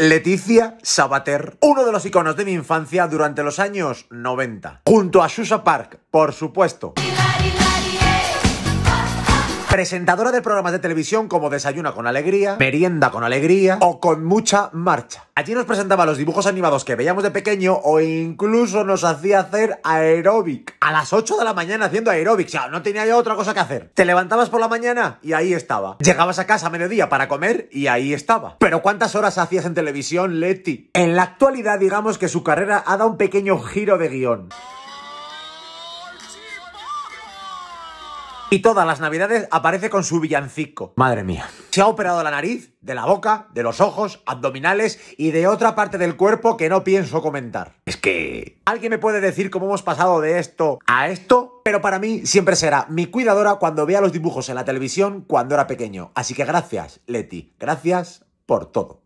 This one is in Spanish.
Leticia Sabater, uno de los iconos de mi infancia durante los años 90, junto a Susa Park, por supuesto presentadora de programas de televisión como Desayuna con Alegría, Merienda con Alegría o Con Mucha Marcha. Allí nos presentaba los dibujos animados que veíamos de pequeño o incluso nos hacía hacer aeróbic. A las 8 de la mañana haciendo aeróbic, o sea, no tenía yo otra cosa que hacer. Te levantabas por la mañana y ahí estaba. Llegabas a casa a mediodía para comer y ahí estaba. Pero ¿cuántas horas hacías en televisión, Leti? En la actualidad digamos que su carrera ha dado un pequeño giro de guión. Y todas las navidades aparece con su villancico. Madre mía. Se ha operado la nariz, de la boca, de los ojos, abdominales y de otra parte del cuerpo que no pienso comentar. Es que... ¿Alguien me puede decir cómo hemos pasado de esto a esto? pero para mí siempre será mi cuidadora cuando vea los dibujos en la televisión cuando era pequeño. Así que gracias, Leti. Gracias por todo.